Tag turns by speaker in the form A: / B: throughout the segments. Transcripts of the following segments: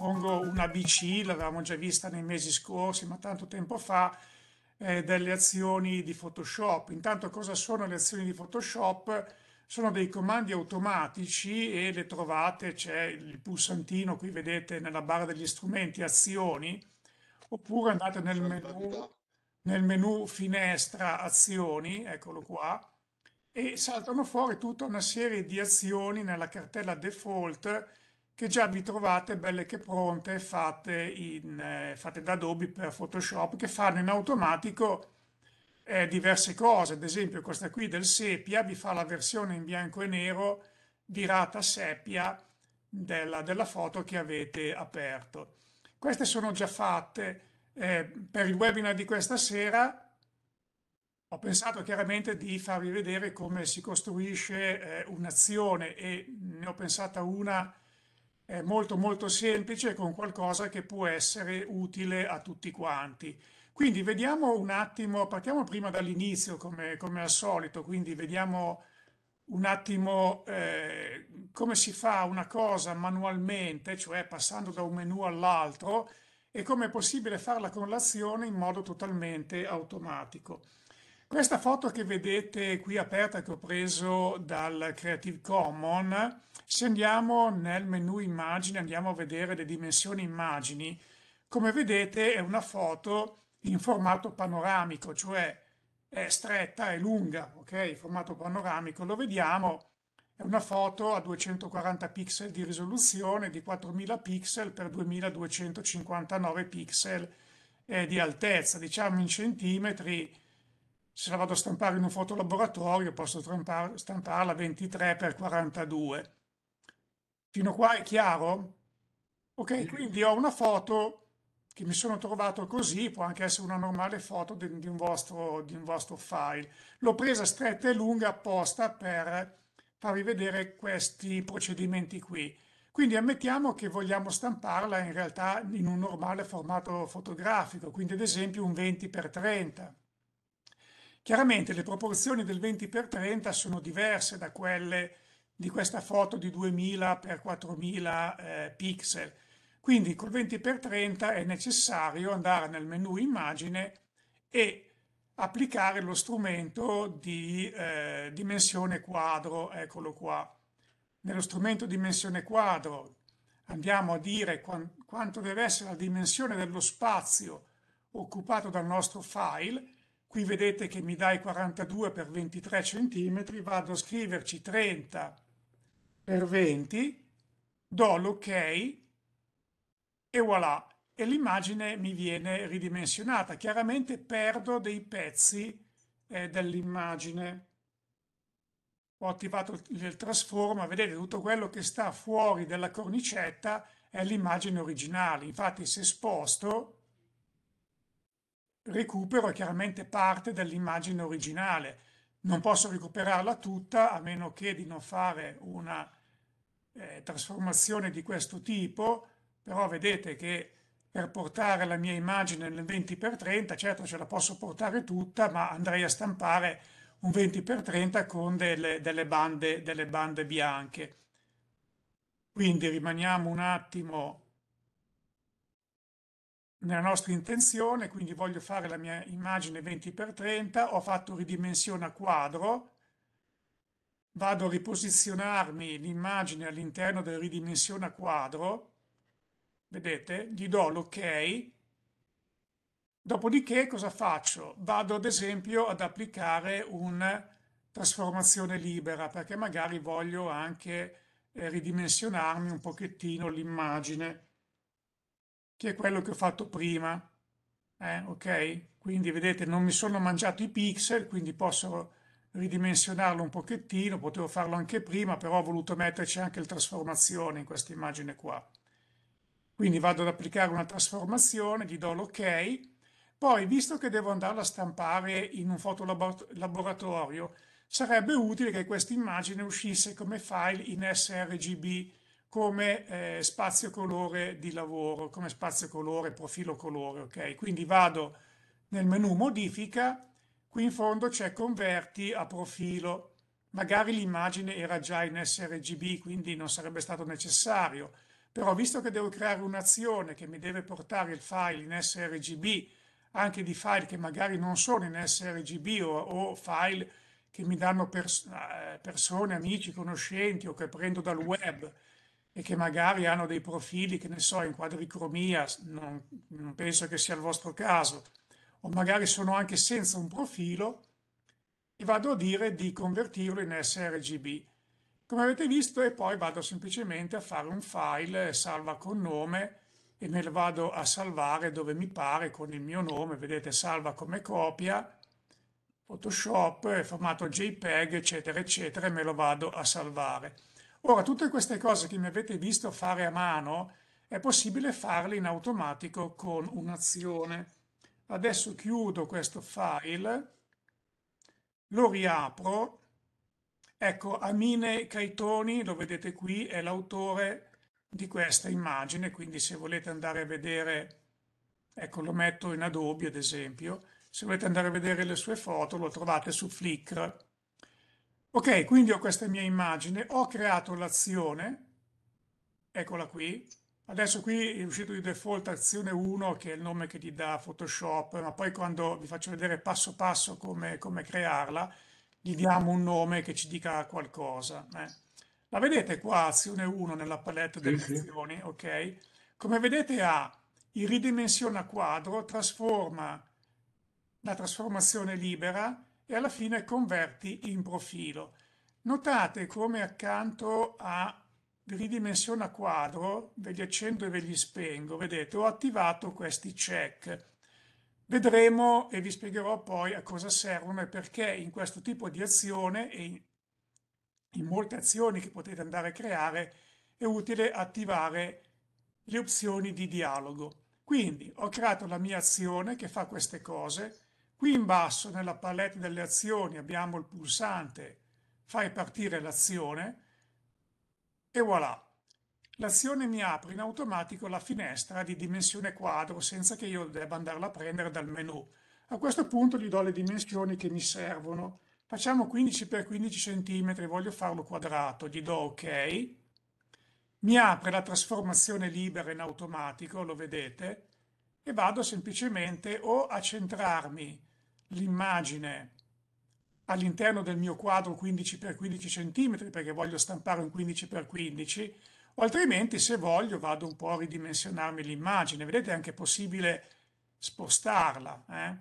A: propongo una BC, l'avevamo già vista nei mesi scorsi, ma tanto tempo fa, eh, delle azioni di Photoshop. Intanto cosa sono le azioni di Photoshop? Sono dei comandi automatici e le trovate, c'è il pulsantino qui vedete nella barra degli strumenti, azioni, oppure andate nel certo, menu, nel menu finestra azioni, eccolo qua, e saltano fuori tutta una serie di azioni nella cartella default che già vi trovate belle che pronte, fatte, in, eh, fatte da Adobe per Photoshop, che fanno in automatico eh, diverse cose. Ad esempio questa qui del sepia vi fa la versione in bianco e nero virata seppia della, della foto che avete aperto. Queste sono già fatte. Eh, per il webinar di questa sera ho pensato chiaramente di farvi vedere come si costruisce eh, un'azione e ne ho pensata una eh, molto molto semplice con qualcosa che può essere utile a tutti quanti. Quindi vediamo un attimo, partiamo prima dall'inizio come, come al solito, quindi vediamo un attimo eh, come si fa una cosa manualmente, cioè passando da un menu all'altro, e come è possibile farla con l'azione in modo totalmente automatico. Questa foto che vedete qui aperta che ho preso dal Creative Commons, se andiamo nel menu immagini, andiamo a vedere le dimensioni immagini, come vedete è una foto in formato panoramico, cioè è stretta e lunga, ok? Formato panoramico, lo vediamo, è una foto a 240 pixel di risoluzione di 4000 pixel per 2259 pixel eh, di altezza, diciamo in centimetri se la vado a stampare in un fotolaboratorio posso stamparla 23 x 42. Fino a qua è chiaro? Ok, quindi ho una foto che mi sono trovato così, può anche essere una normale foto di, di, un, vostro, di un, vostro, file. L'ho presa stretta e lunga apposta per farvi vedere questi procedimenti qui. Quindi ammettiamo che vogliamo stamparla in realtà in un normale formato fotografico, quindi ad esempio un 20x30. Chiaramente le proporzioni del 20x30 sono diverse da quelle di questa foto di 2000x4000 eh, pixel. Quindi col 20x30 è necessario andare nel menu immagine e applicare lo strumento di eh, dimensione quadro, eccolo qua. Nello strumento dimensione quadro andiamo a dire quanto deve essere la dimensione dello spazio occupato dal nostro file qui vedete che mi dai 42 per 23 centimetri, vado a scriverci 30 per 20, do l'ok e voilà, e l'immagine mi viene ridimensionata. Chiaramente perdo dei pezzi eh, dell'immagine. Ho attivato il, il trasforma, vedete tutto quello che sta fuori della cornicetta è l'immagine originale. Infatti se sposto recupero chiaramente parte dell'immagine originale. Non mm. posso recuperarla tutta a meno che di non fare una eh, trasformazione di questo tipo, però vedete che per portare la mia immagine nel 20x30, certo ce la posso portare tutta, ma andrei a stampare un 20x30 con delle, delle, bande, delle bande bianche. Quindi rimaniamo un attimo nella nostra intenzione, quindi voglio fare la mia immagine 20x30, ho fatto ridimensione a quadro, vado a riposizionarmi l'immagine all'interno del ridimensione a quadro, vedete, gli do l'ok, dopodiché cosa faccio? Vado ad esempio ad applicare una trasformazione libera perché magari voglio anche eh, ridimensionarmi un pochettino l'immagine che è quello che ho fatto prima. Eh, ok? Quindi vedete, non mi sono mangiato i pixel, quindi posso ridimensionarlo un pochettino, potevo farlo anche prima, però ho voluto metterci anche le trasformazioni in questa immagine qua. Quindi vado ad applicare una trasformazione, gli do l'ok, poi visto che devo andarla a stampare in un fotolaboratorio, sarebbe utile che questa immagine uscisse come file in sRGB, come eh, spazio colore di lavoro, come spazio colore, profilo colore, ok? Quindi vado nel menu modifica, qui in fondo c'è converti a profilo, magari l'immagine era già in sRGB, quindi non sarebbe stato necessario, però visto che devo creare un'azione che mi deve portare il file in sRGB, anche di file che magari non sono in sRGB o, o file che mi danno pers eh, persone, amici, conoscenti o che prendo dal web, e che magari hanno dei profili, che ne so, in quadricromia, non, non penso che sia il vostro caso, o magari sono anche senza un profilo, e vado a dire di convertirlo in sRGB. Come avete visto, e poi vado semplicemente a fare un file salva con nome e me lo vado a salvare dove mi pare con il mio nome, vedete salva come copia, Photoshop, formato JPEG, eccetera, eccetera, e me lo vado a salvare. Ora, tutte queste cose che mi avete visto fare a mano, è possibile farle in automatico con un'azione. Adesso chiudo questo file, lo riapro. Ecco, Amine Caitoni, lo vedete qui, è l'autore di questa immagine, quindi se volete andare a vedere, ecco, lo metto in Adobe ad esempio, se volete andare a vedere le sue foto lo trovate su Flickr. Ok, quindi ho questa mia immagine, ho creato l'azione, eccola qui. Adesso qui è uscito di default azione 1 che è il nome che gli dà Photoshop, ma poi quando vi faccio vedere passo passo come, come crearla, gli diamo un nome che ci dica qualcosa. Eh. La vedete qua, azione 1 nella palette delle sì, azioni, sì. ok? Come vedete ha il ridimensiona quadro, trasforma la trasformazione libera e alla fine converti in profilo. Notate come accanto a ridimensiona quadro ve li accendo e ve li spengo, vedete ho attivato questi check. Vedremo e vi spiegherò poi a cosa servono e perché in questo tipo di azione e in, in molte azioni che potete andare a creare è utile attivare le opzioni di dialogo. Quindi ho creato la mia azione che fa queste cose, Qui in basso nella palette delle azioni abbiamo il pulsante Fai partire l'azione e voilà. L'azione mi apre in automatico la finestra di dimensione quadro senza che io debba andarla a prendere dal menu. A questo punto gli do le dimensioni che mi servono. Facciamo 15 x 15 cm, voglio farlo quadrato, gli do ok. Mi apre la trasformazione libera in automatico, lo vedete, e vado semplicemente o a centrarmi l'immagine all'interno del mio quadro 15x15 cm perché voglio stampare un 15x15 o altrimenti se voglio vado un po' a ridimensionarmi l'immagine. Vedete è anche possibile spostarla. Eh?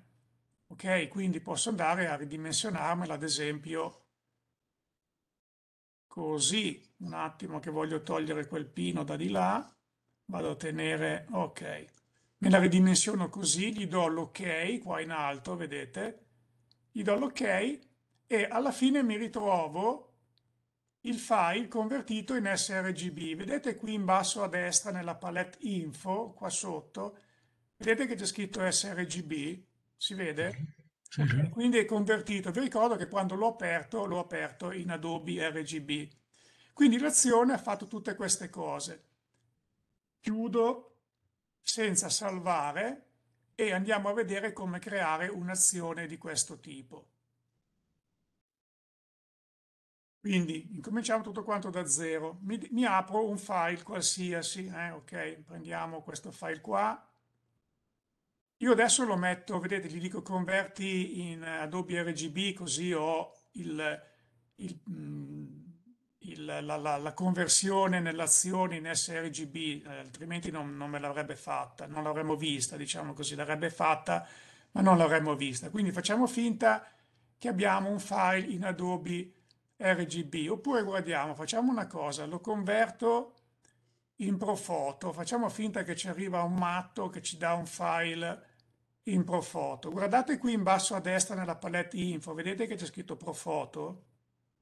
A: Ok, quindi posso andare a ridimensionarmela ad esempio così. Un attimo che voglio togliere quel pino da di là. Vado a tenere, ok, me la ridimensiono così, gli do l'ok qua in alto, vedete, gli do l'ok e alla fine mi ritrovo il file convertito in srgb. Vedete qui in basso a destra nella palette info, qua sotto, vedete che c'è scritto srgb? Si vede? okay. Quindi è convertito. Vi ricordo che quando l'ho aperto, l'ho aperto in Adobe RGB. Quindi l'azione ha fatto tutte queste cose. Chiudo senza salvare e andiamo a vedere come creare un'azione di questo tipo. Quindi incominciamo tutto quanto da zero. Mi, mi apro un file qualsiasi, eh? ok, prendiamo questo file qua. Io adesso lo metto, vedete, gli dico converti in Adobe RGB così ho il, il mh, mm, il, la, la, la, conversione nell'azione in sRGB, eh, altrimenti non, non me l'avrebbe fatta, non l'avremmo vista, diciamo così, l'avrebbe fatta, ma non l'avremmo vista. Quindi facciamo finta che abbiamo un file in Adobe RGB, oppure guardiamo, facciamo una cosa, lo converto in Profoto, facciamo finta che ci arriva un matto che ci dà un file in Profoto. Guardate qui in basso a destra nella palette info, vedete che c'è scritto Profoto?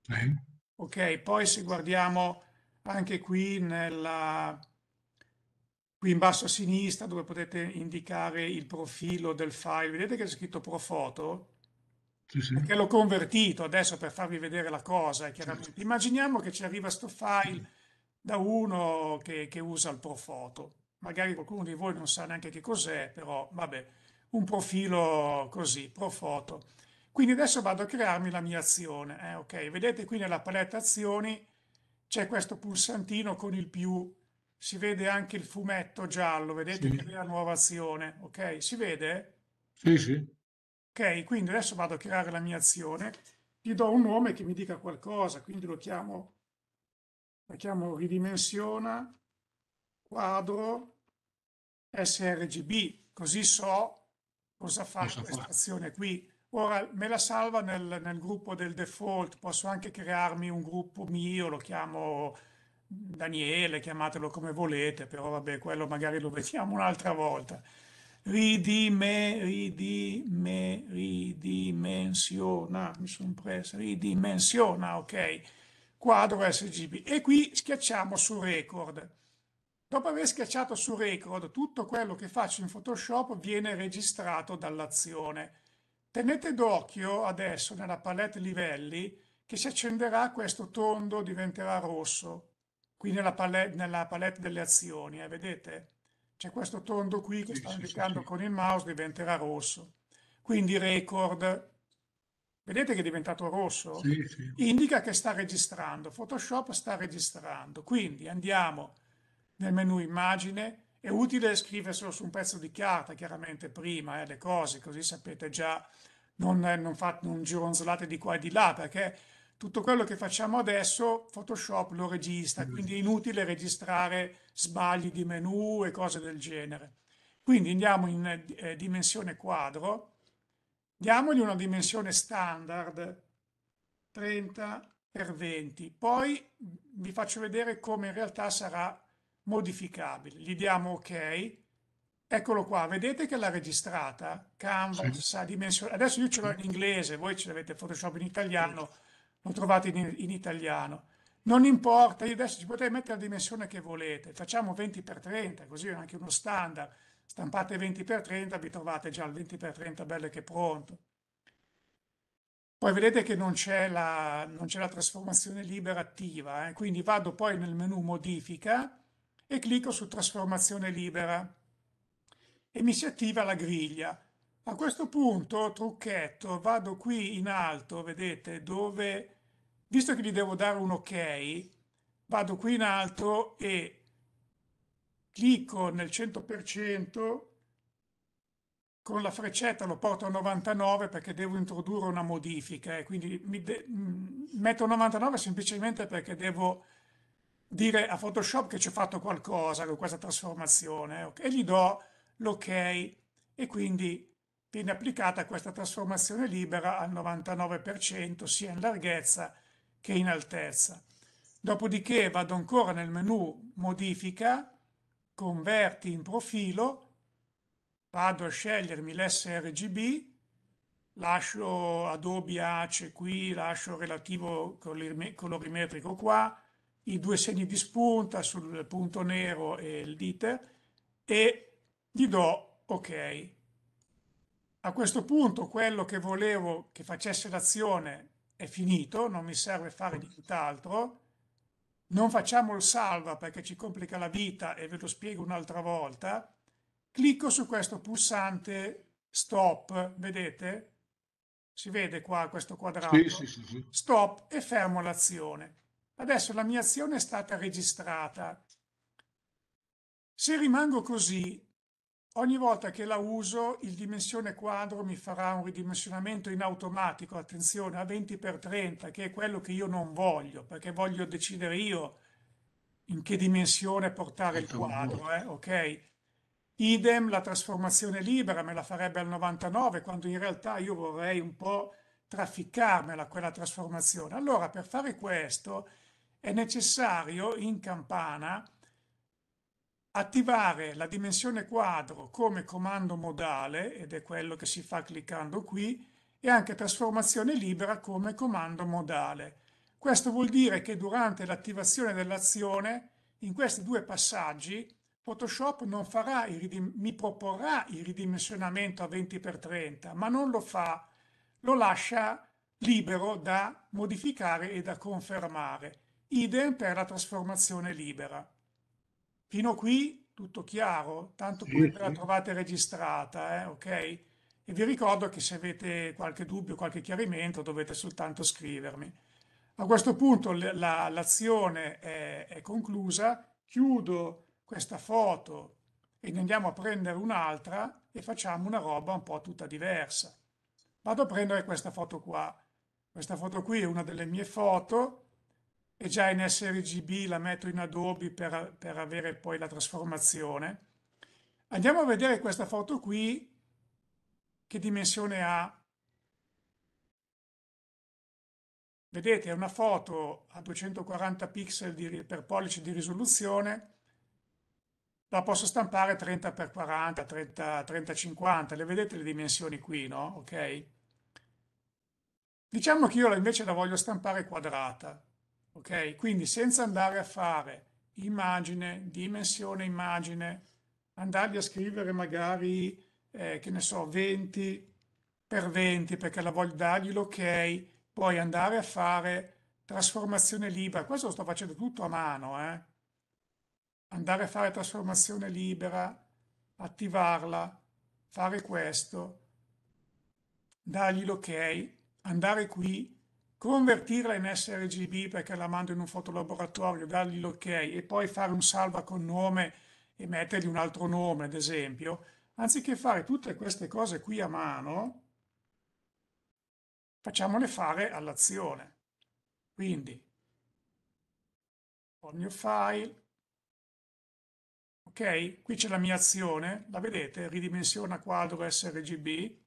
A: Eh Ok, poi se guardiamo anche qui, nella, qui in basso a sinistra dove potete indicare il profilo del file, vedete che c'è scritto profoto? Sì, sì. Perché l'ho convertito adesso per farvi vedere la cosa. Chiaramente. Certo. Immaginiamo che ci arriva sto file da uno che, che usa il profoto. Magari qualcuno di voi non sa neanche che cos'è, però vabbè, un profilo così, profoto. Quindi adesso vado a crearmi la mia azione. Eh? Okay. Vedete qui nella paletta azioni c'è questo pulsantino con il più, si vede anche il fumetto giallo, vedete sì. la nuova azione, ok? Si vede? Sì, sì. Ok, quindi adesso vado a creare la mia azione, gli do un nome che mi dica qualcosa, quindi lo chiamo, lo chiamo ridimensiona quadro sRGB, così so cosa fa questa fa. azione qui. Ora me la salva nel, nel, gruppo del default, posso anche crearmi un gruppo mio, lo chiamo Daniele, chiamatelo come volete, però vabbè, quello magari lo vediamo un'altra volta. Ridime, ridime, ridimensiona, mi sono preso, ridimensiona, ok, quadro SGB. E qui schiacciamo su record. Dopo aver schiacciato su record, tutto quello che faccio in Photoshop viene registrato dall'azione. Tenete d'occhio adesso nella palette livelli che si accenderà questo tondo, diventerà rosso, qui nella palette, nella palette delle azioni, eh, vedete? C'è questo tondo qui che sì, sto sì, indicando sì. con il mouse, diventerà rosso. Quindi record, vedete che è diventato rosso? Indica che sta registrando, Photoshop sta registrando. Quindi andiamo nel menu immagine, è utile scriverselo su un pezzo di carta, chiaramente, prima eh, le cose, così sapete già, non, non, fate, non gironzolate di qua e di là, perché tutto quello che facciamo adesso Photoshop lo registra, mm. quindi è inutile registrare sbagli di menu e cose del genere. Quindi andiamo in eh, dimensione quadro, diamogli una dimensione standard, 30 x 20, poi vi faccio vedere come in realtà sarà modificabile. Gli diamo ok. Eccolo qua, vedete che l'ha registrata? Canvas sì. ha dimensione. Adesso io ce l'ho in inglese, voi ce l'avete Photoshop in italiano, lo trovate in, in italiano. Non importa, io adesso ci potete mettere la dimensione che volete. Facciamo 20x30, così è anche uno standard. Stampate 20x30, vi trovate già il 20x30 bello che è pronto. Poi vedete che non c'è la, la, trasformazione libera attiva, eh? quindi vado poi nel menu modifica e clicco su trasformazione libera e mi si attiva la griglia. A questo punto, trucchetto, vado qui in alto, vedete, dove, visto che gli devo dare un ok, vado qui in alto e clicco nel 100%, con la freccetta lo porto a 99 perché devo introdurre una modifica e quindi mm, metto 99 semplicemente perché devo dire a Photoshop che ci ho fatto qualcosa con questa trasformazione eh, ok? e gli do l'ok e quindi viene applicata questa trasformazione libera al 99% sia in larghezza che in altezza. Dopodiché vado ancora nel menu modifica, converti in profilo, vado a scegliermi l'sRGB, lascio Adobe Ace qui, lascio relativo colorimetrico qua, i due segni di spunta sul punto nero e il dite e gli do ok. A questo punto quello che volevo che facesse l'azione è finito, non mi serve fare nient'altro. Non facciamo il salva perché ci complica la vita e ve lo spiego un'altra volta. Clicco su questo pulsante stop, vedete? Si vede qua questo quadrato? Sì, sì, sì, stop e fermo l'azione. Adesso la mia azione è stata registrata. Se rimango così, ogni volta che la uso, il dimensione quadro mi farà un ridimensionamento in automatico, attenzione, a 20x30, che è quello che io non voglio, perché voglio decidere io in che dimensione portare il quadro, eh? ok? Idem la trasformazione libera me la farebbe al 99, quando in realtà io vorrei un po' trafficarmela quella trasformazione. Allora, per fare questo, è necessario in campana attivare la dimensione quadro come comando modale, ed è quello che si fa cliccando qui, e anche trasformazione libera come comando modale. Questo vuol dire che durante l'attivazione dell'azione, in questi due passaggi, Photoshop mi proporrà il ridimensionamento a 20x30, ma non lo fa, lo lascia libero da modificare e da confermare idem per la trasformazione libera. Fino qui tutto chiaro, tanto sì, poi sì. la trovate registrata, eh, ok? E vi ricordo che se avete qualche dubbio, qualche chiarimento, dovete soltanto scrivermi. A questo punto la, l'azione è, è conclusa, chiudo questa foto e ne andiamo a prendere un'altra e facciamo una roba un po' tutta diversa. Vado a prendere questa foto qua. Questa foto qui è una delle mie foto è già in srgb, la metto in Adobe per, per avere poi la trasformazione. Andiamo a vedere questa foto qui, che dimensione ha. Vedete, è una foto a 240 pixel di, per pollice di risoluzione, la posso stampare 30 x 40, 30, x 50, le vedete le dimensioni qui, no? Ok? Diciamo che io invece la voglio stampare quadrata. Ok? Quindi senza andare a fare immagine, dimensione immagine, andarvi a scrivere magari, eh, che ne so, 20 per 20 perché la voglio dargli l'ok, poi andare a fare trasformazione libera. Questo lo sto facendo tutto a mano, eh? Andare a fare trasformazione libera, attivarla, fare questo, dargli l'ok, andare qui, convertirla in sRGB perché la mando in un fotolaboratorio, dargli l'ok e poi fare un salva con nome e mettergli un altro nome, ad esempio, anziché fare tutte queste cose qui a mano, facciamole fare all'azione. Quindi, ho il mio file, ok, qui c'è la mia azione, la vedete, ridimensiona quadro sRGB,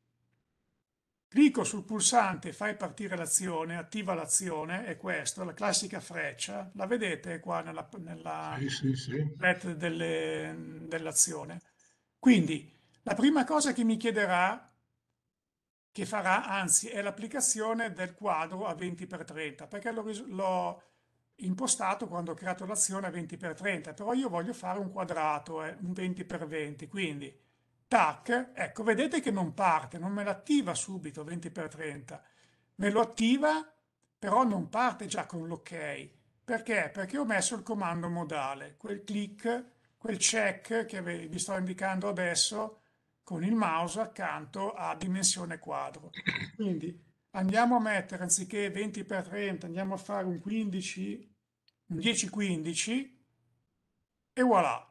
A: Clicco sul pulsante Fai partire l'azione, attiva l'azione, è questa, la classica freccia, la vedete qua nella, nella sì, sì, sì. dell'azione. Quindi la prima cosa che mi chiederà, che farà, anzi, è l'applicazione del quadro a 20x30, perché l'ho impostato quando ho creato l'azione a 20x30, però io voglio fare un quadrato, eh, un 20x20, quindi tac, ecco, vedete che non parte, non me l'attiva subito 20x30, me lo attiva, però non parte già con l'ok. Perché? Perché ho messo il comando modale, quel click, quel check che vi sto indicando adesso con il mouse accanto a dimensione quadro. Quindi andiamo a mettere anziché 20x30, andiamo a fare un 15, un 10-15 e voilà,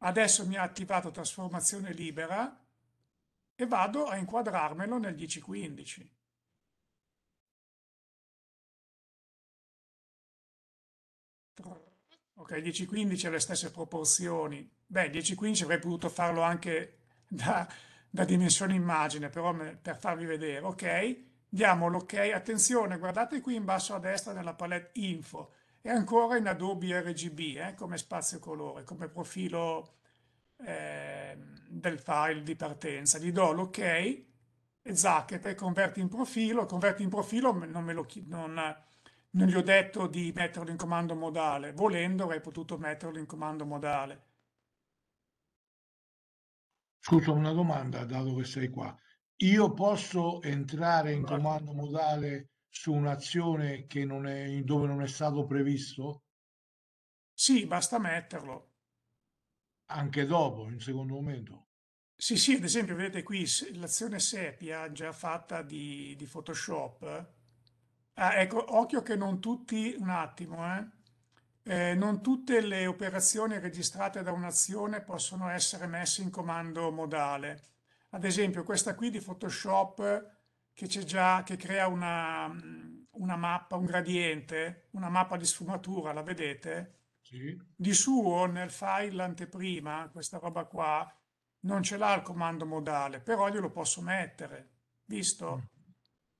A: Adesso mi ha attivato trasformazione libera e vado a inquadrarmelo nel 1015. Ok, 10-15 ha le stesse proporzioni. Beh, 10-15 avrei potuto farlo anche da, da dimensione immagine, però me, per farvi vedere. Ok, diamo l'ok. Attenzione, guardate qui in basso a destra nella palette info e ancora in Adobe RGB eh, come spazio colore, come profilo eh, del file di partenza. Gli do l'ok e Zacket converti in profilo, converti in profilo non, me lo, non, non gli ho detto di metterlo in comando modale, volendo avrei potuto metterlo in comando modale. Scusa, una domanda, dato che sei qua. Io posso entrare in comando modale su un'azione che non è, dove non è stato previsto? Sì, basta metterlo. Anche dopo, in secondo momento. Sì, sì, ad esempio, vedete qui l'azione sepia già fatta di, di Photoshop. Eh, ah, ecco, occhio che non tutti, un attimo, eh. Eh, non tutte le operazioni registrate da un'azione possono essere messe in comando modale. Ad esempio, questa qui di Photoshop che c'è già, che crea una, mm, una, mappa, un gradiente, una mappa di sfumatura, la vedete? Di suo nel file anteprima, questa roba qua, non ce l'ha il comando modale, però glielo posso mettere, visto?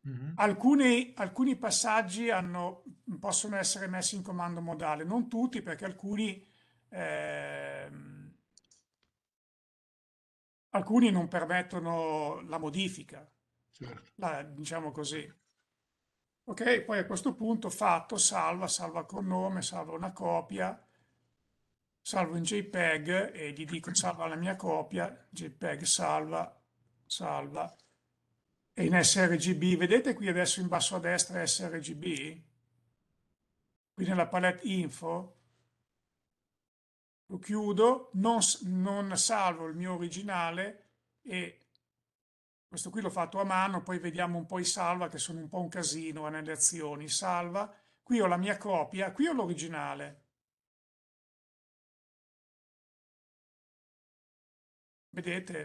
A: Mm. Mm-hmm. Alcuni, alcuni passaggi hanno, possono essere messi in comando modale, non tutti perché alcuni... Eh, alcuni non permettono la modifica, Certo. La, diciamo così. Ok, poi a questo punto fatto, salva, salva con nome, salva una copia, salvo in JPEG e gli dico salva la mia copia, JPEG salva, salva. E in sRGB, vedete qui adesso in basso a destra sRGB? Qui nella palette info, lo chiudo, non, non salvo il mio originale e questo qui l'ho fatto a mano, poi vediamo un po' i salva che sono un po' un casino eh, nelle azioni. Salva, qui ho la mia copia, qui ho l'originale. Vedete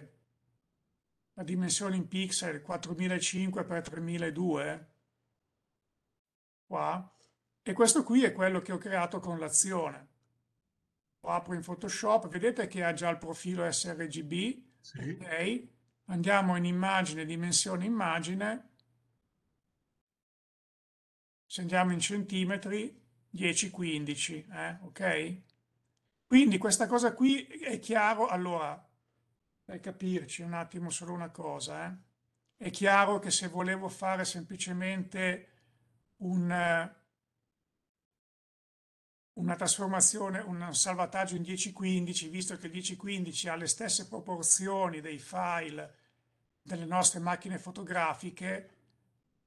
A: la dimensione in pixel 4005 x 3002 qua e questo qui è quello che ho creato con l'azione. Lo apro in Photoshop, vedete che ha già il profilo sRGB, sì. ok, Andiamo in immagine, dimensione immagine, se andiamo in centimetri, 10-15, eh? ok? Quindi questa cosa qui è chiaro, allora, per capirci un attimo solo una cosa, eh? è chiaro che se volevo fare semplicemente un eh, una trasformazione, un salvataggio in 10.15, visto che il 10.15 ha le stesse proporzioni dei file delle nostre macchine fotografiche,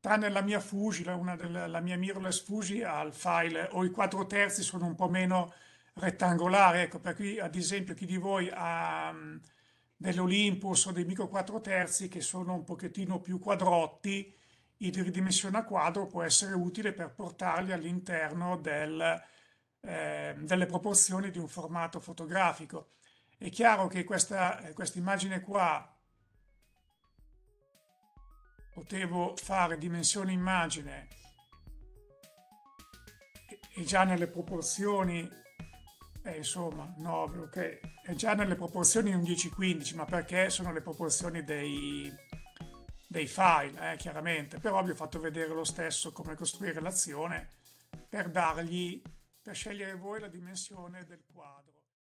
A: tranne la mia Fuji, la, una della, la mia mirrorless Fuji ha il file, o i quattro terzi sono un po' meno rettangolari, ecco, per cui ad esempio chi di voi ha mm, dell'Olympus o dei micro quattro terzi che sono un pochettino più quadrotti, il ridimensiona quadro può essere utile per portarli all'interno del Ehm, delle proporzioni di un formato fotografico. È chiaro che questa eh, quest immagine qua potevo fare dimensione immagine e già nelle proporzioni eh, insomma 9 ok è già nelle proporzioni un 10-15 ma perché sono le proporzioni dei, dei file eh, chiaramente però vi ho fatto vedere lo stesso come costruire l'azione per dargli da scegliere voi la dimensione del quadro.